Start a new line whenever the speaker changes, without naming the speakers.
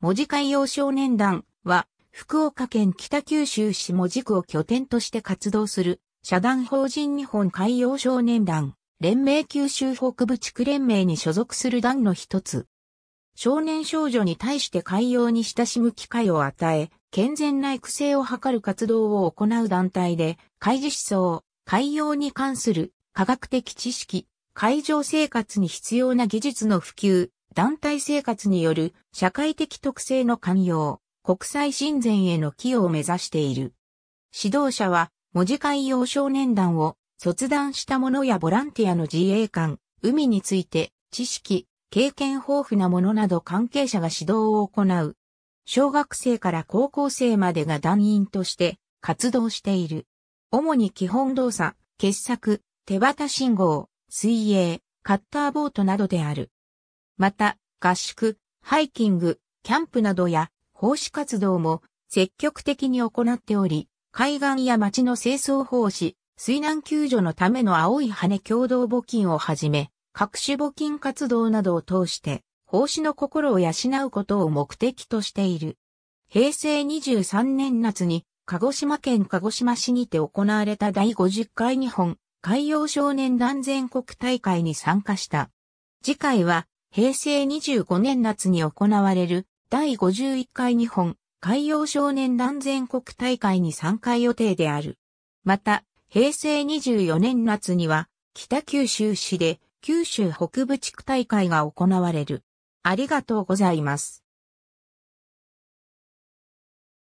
文字海洋少年団は、福岡県北九州市文字区を拠点として活動する、社団法人日本海洋少年団、連盟九州北部地区連盟に所属する団の一つ。少年少女に対して海洋に親しむ機会を与え、健全な育成を図る活動を行う団体で、海事思想、海洋に関する科学的知識、海上生活に必要な技術の普及、団体生活による社会的特性の寛容、国際親善への寄与を目指している。指導者は、文字海洋少年団を卒団した者やボランティアの自衛官、海について知識、経験豊富な者など関係者が指導を行う。小学生から高校生までが団員として活動している。主に基本動作、傑作、手旗信号、水泳、カッターボートなどである。また、合宿、ハイキング、キャンプなどや奉仕活動も積極的に行っており、海岸や町の清掃奉仕、水難救助のための青い羽共同募金をはじめ、各種募金活動などを通して、奉仕の心を養うことを目的としている。平成23年夏に、鹿児島県鹿児島市にて行われた第50回日本海洋少年団全国大会に参加した。次回は、平成25年夏に行われる第51回日本海洋少年団全国大会に参加予定である。また、平成24年夏には北九州市で九州北部地区大会が行われる。ありがとうございます。